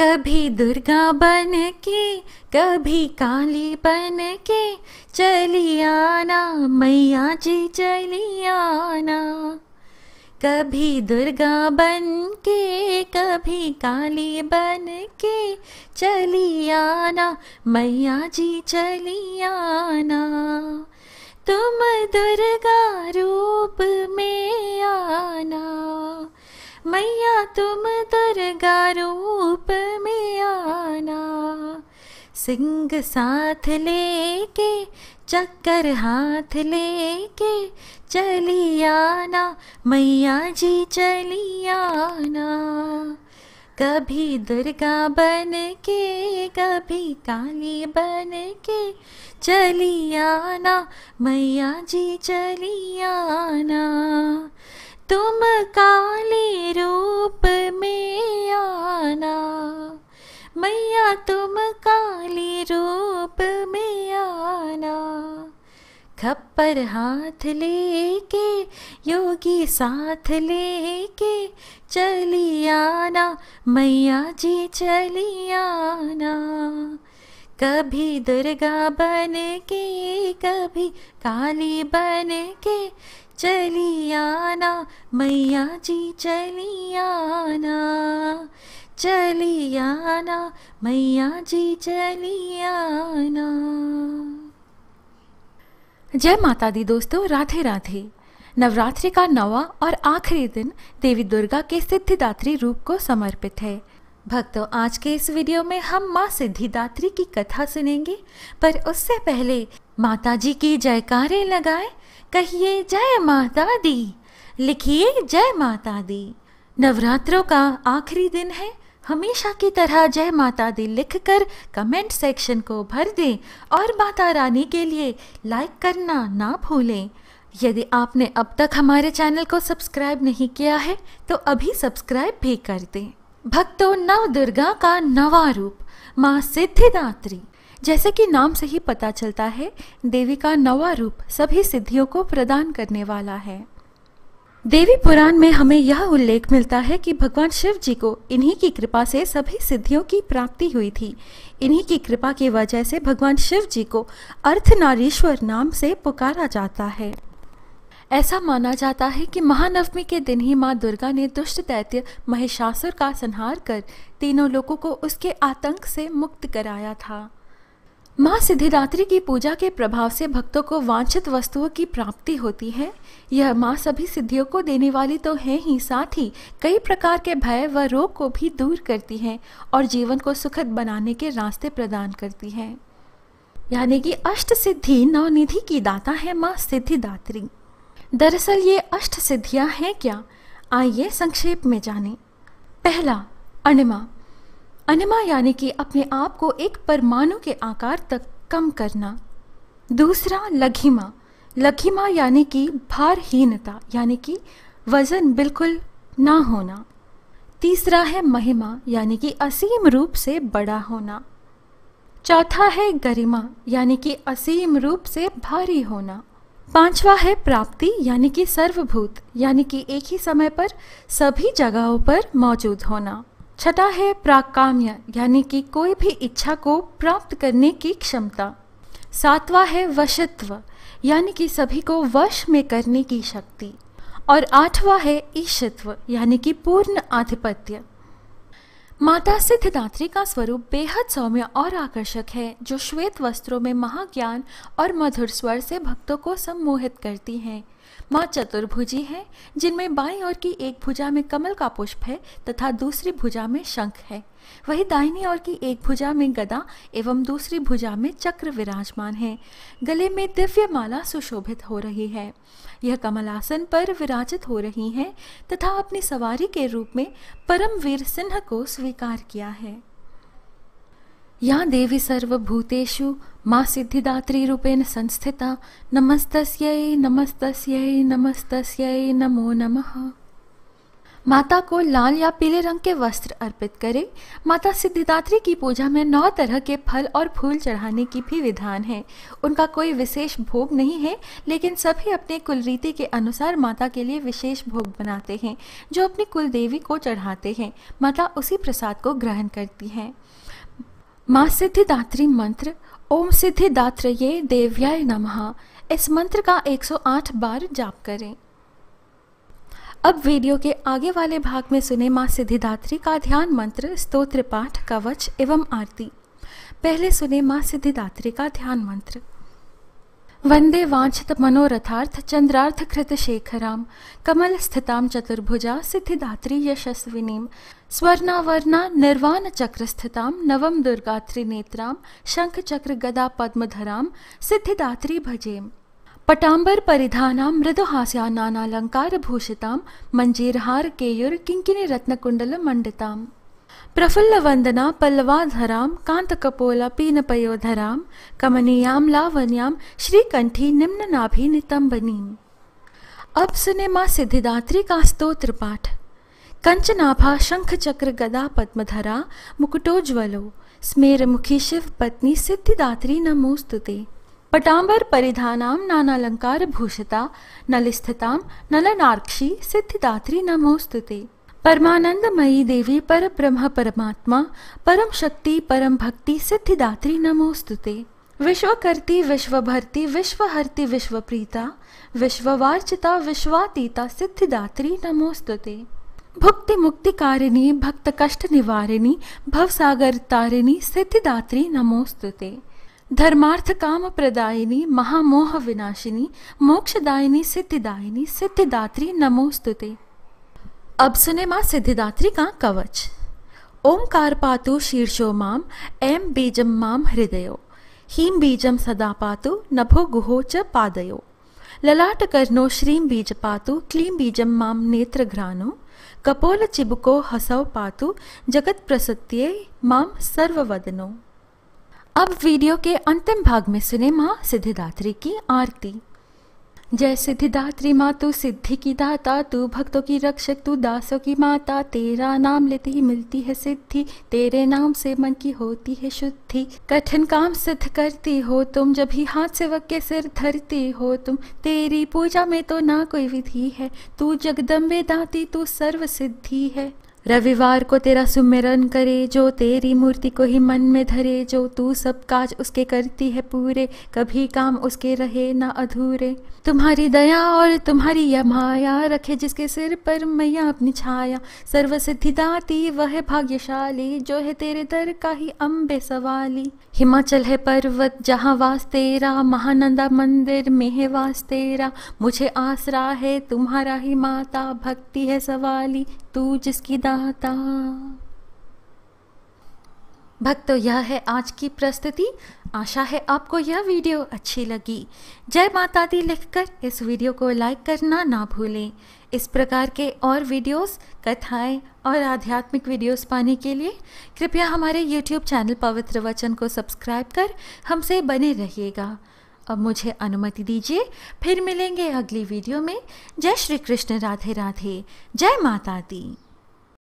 कभी दुर्गा बन के कभी काली बन के चली आना मैया जी चली आना कभी दुर्गा बन के कभी काली बन के चली आना मैया जी चली आना तुम दुर्गा रूप में आना मैया तुम दुर्गा रूप में आना सिंह साथ लेके चक्कर हाथ लेके चली आना मैया जी चली आना कभी दुर्गा बन के कभी काली बन के चली आना मैया जी चली आना तुम काले रूप में आना मैया तुम काले रूप में आना खप्पर हाथ लेके योगी साथ लेके चली आना मैया जी चली आना कभी दुर्गा बन के कभी काली बन के चली आना मैया जी चली आना चली आना मैया जी चली आना जय माता दी दोस्तों राधे राधे नवरात्रि का नवा और आखिरी दिन देवी दुर्गा के सिद्धिदात्री रूप को समर्पित है भक्तों आज के इस वीडियो में हम माँ सिद्धिदात्री की कथा सुनेंगे पर उससे पहले माता जी की जयकारे लगाएं कहिए जय माता दी लिखिए जय माता दी नवरात्रों का आखिरी दिन है हमेशा की तरह जय माता दी लिखकर कमेंट सेक्शन को भर दें और माता रानी के लिए लाइक करना ना भूलें यदि आपने अब तक हमारे चैनल को सब्सक्राइब नहीं किया है तो अभी सब्सक्राइब भी कर दें भक्तों नव दुर्गा का नवा रूप माँ सिद्धिदात्री जैसे कि नाम से ही पता चलता है देवी का नवा रूप सभी सिद्धियों को प्रदान करने वाला है देवी पुराण में हमें यह उल्लेख मिलता है कि भगवान शिव जी को इन्हीं की कृपा से सभी सिद्धियों की प्राप्ति हुई थी इन्हीं की कृपा की वजह से भगवान शिव जी को अर्थ नारीश्वर नाम से पुकारा जाता है ऐसा माना जाता है कि महानवमी के दिन ही माँ दुर्गा ने दुष्ट दैत्य महिषासुर का संहार कर तीनों लोगों को उसके आतंक से मुक्त कराया था माँ सिद्धिदात्री की पूजा के प्रभाव से भक्तों को वांछित वस्तुओं की प्राप्ति होती है यह माँ सभी सिद्धियों को देने वाली तो है ही साथ ही कई प्रकार के भय व रोग को भी दूर करती है और जीवन को सुखद बनाने के रास्ते प्रदान करती है यानी कि अष्ट सिद्धि नवनिधि की दाता है माँ सिद्धिदात्री दरअसल ये अष्ट सिद्धियाँ हैं क्या आइए संक्षेप में जानें पहला अणिमा अनिमा यानी कि अपने आप को एक परमाणु के आकार तक कम करना दूसरा लघिमा लघिमा यानी कि भारहीनता यानी कि वज़न बिल्कुल ना होना तीसरा है महिमा यानी कि असीम रूप से बड़ा होना चौथा है गरिमा यानी कि असीम रूप से भारी होना पांचवा है प्राप्ति यानी कि सर्वभूत यानी कि एक ही समय पर सभी जगहों पर मौजूद होना छठा है प्राकाम्य यानी कि कोई भी इच्छा को प्राप्त करने की क्षमता सातवा है वशत्व यानी कि सभी को वश में करने की शक्ति और आठवा है ईशत्व यानी कि पूर्ण आधिपत्य माता सिद्धदात्री का स्वरूप बेहद सौम्य और आकर्षक है जो श्वेत वस्त्रों में महाज्ञान और मधुर स्वर से भक्तों को सम्मोहित करती हैं माँ चतुर्भुजी हैं जिनमें बाईं ओर की एक भुजा में कमल का पुष्प है तथा दूसरी भुजा में शंख है वही दाहिनी ओर की एक भुजा में गदा एवं दूसरी भुजा में चक्र विराजमान है गले में दिव्य माला सुशोभित हो रही है यह कमलासन पर विराजित हो रही है तथा अपनी सवारी के रूप में परम वीर सिंह को स्वीकार किया है या देवी सर्वभूतेषु मा सिद्धिदात्रीरूपेण संस्थिता नमस्तस्यै नमस्तस्यै नमस्तस्यै नमो नमः माता को लाल या पीले रंग के वस्त्र अर्पित करें माता सिद्धिदात्री की पूजा में नौ तरह के फल और फूल चढ़ाने की भी विधान है उनका कोई विशेष भोग नहीं है लेकिन सभी अपने कुल रीति के अनुसार माता के लिए विशेष भोग बनाते हैं जो अपनी कुल देवी को चढ़ाते हैं माता उसी प्रसाद को ग्रहण करती हैं माँ सिद्धिदात्री मंत्र ओम सिद्धिदात्र ये देव्याय नमः इस मंत्र का 108 बार जाप करें अब वीडियो के आगे वाले भाग में सुने माँ सिद्धिदात्री का ध्यान मंत्र स्तोत्र पाठ कवच एवं आरती पहले सुने माँ सिद्धिदात्री का ध्यान मंत्र वंदे वन्दे वाञ्छितमनोरथार्थचन्द्रार्थकृतशेखरां कमलस्थितां चतुर्भुजा सिद्धिदात्री यशस्विनीं स्वर्णावर्णा निर्वाणचक्रस्थितां नवं दुर्गात्रिनेत्रां शङ्खचक्रगदापद्मधरां सिद्धिदात्री भजेम पटाम्बर परिधानां मृदुहास्यानानालङ्कारभूषितां मञ्जीरहार केयुर् किङ्किनी रत्नकुण्डलमण्डिताम् प्रफुल्ल प्रफुल्लवन्दना पल्लवाधरां कान्तकपोलपीनपयोधरां कमनीयां लावण्यां श्रीकण्ठी निम्ननाभिनितम्बनीम् अब सुने माँ सिद्धिदात्री का स्तोत्र पाठ कंचनाभा शंख चक्र गदा पद्मधरा मुकुटोज्वलो स्मेर मुखी शिव पत्नी सिद्धिदात्री नमोस्तुते पटाम्बर परिधानाम नानालंकार भूषिता नलिस्थिताम नलनार्क्षी सिद्धिदात्री नमोस्तुते परमानंदमयी देवी पर ब्रह्म परमात्मा परम शक्ति परम भक्ति सिद्धिदात्री नमोस्तुते विश्वकर्ति विश्वभर्ति विश्वहर्ति विश्वप्रीता विश्ववार्चिता विश्वातीता सिद्धिदात्री नमोस्तुते भुक्ति मुक्ति कारिणी भक्त कष्ट निवारिणी भवसागर तारिणी सिद्धिदात्री नमोस्तुते धर्मार्थ काम प्रदायिनी महामोह विनाशिनी मोक्षदायिनी सिद्धिदायिनी सिद्धिदात्री नमोस्तुते अब सुने माँ सिद्धिदात्री का कवच ओंकार पातु शीर्षो माम एम बीजम माम हृदयो हीम बीजम सदा पातु नभो गुहो च पादयो ललाट कर्णो श्रीम बीज पातु क्लीम बीजम माम नेत्र घ्रानो कपोल चिबुको हसौ पातु जगत प्रसत्ये माम सर्ववदनो अब वीडियो के अंतिम भाग में सुने माँ सिद्धिदात्री की आरती जय सिद्धिदात्री माँ तू सिद्धि की दाता तू भक्तों की रक्षक तू दासों की माता तेरा नाम लेते ही मिलती है सिद्धि तेरे नाम से मन की होती है शुद्धि कठिन काम सिद्ध करती हो तुम जब ही हाथ से के सिर धरती हो तुम तेरी पूजा में तो ना कोई विधि है तू जगदम्बे दाती तू सर्व सिद्धि है रविवार को तेरा सुमिरन करे जो तेरी मूर्ति को ही मन में धरे जो तू सब काज उसके करती है पूरे कभी काम उसके रहे ना अधूरे तुम्हारी दया और तुम्हारी यह माया रखे जिसके सिर पर मैया अपनी छाया सर्वसिद्धिदाती वह भाग्यशाली जो है तेरे दर का ही अम्बे सवाली हिमाचल है पर्वत जहाँ वास तेरा महानंदा मंदिर में है वास तेरा मुझे आसरा है तुम्हारा ही माता भक्ति है सवाली तू जिसकी दाता भक्तो तो यह है आज की प्रस्तुति आशा है आपको यह वीडियो अच्छी लगी जय माता दी लिखकर इस वीडियो को लाइक करना ना भूलें इस प्रकार के और वीडियोस कथाएं और आध्यात्मिक वीडियोस पाने के लिए कृपया हमारे यूट्यूब चैनल पवित्र वचन को सब्सक्राइब कर हमसे बने रहिएगा अब मुझे अनुमति दीजिए फिर मिलेंगे अगली वीडियो में जय श्री कृष्ण राधे राधे जय माता दी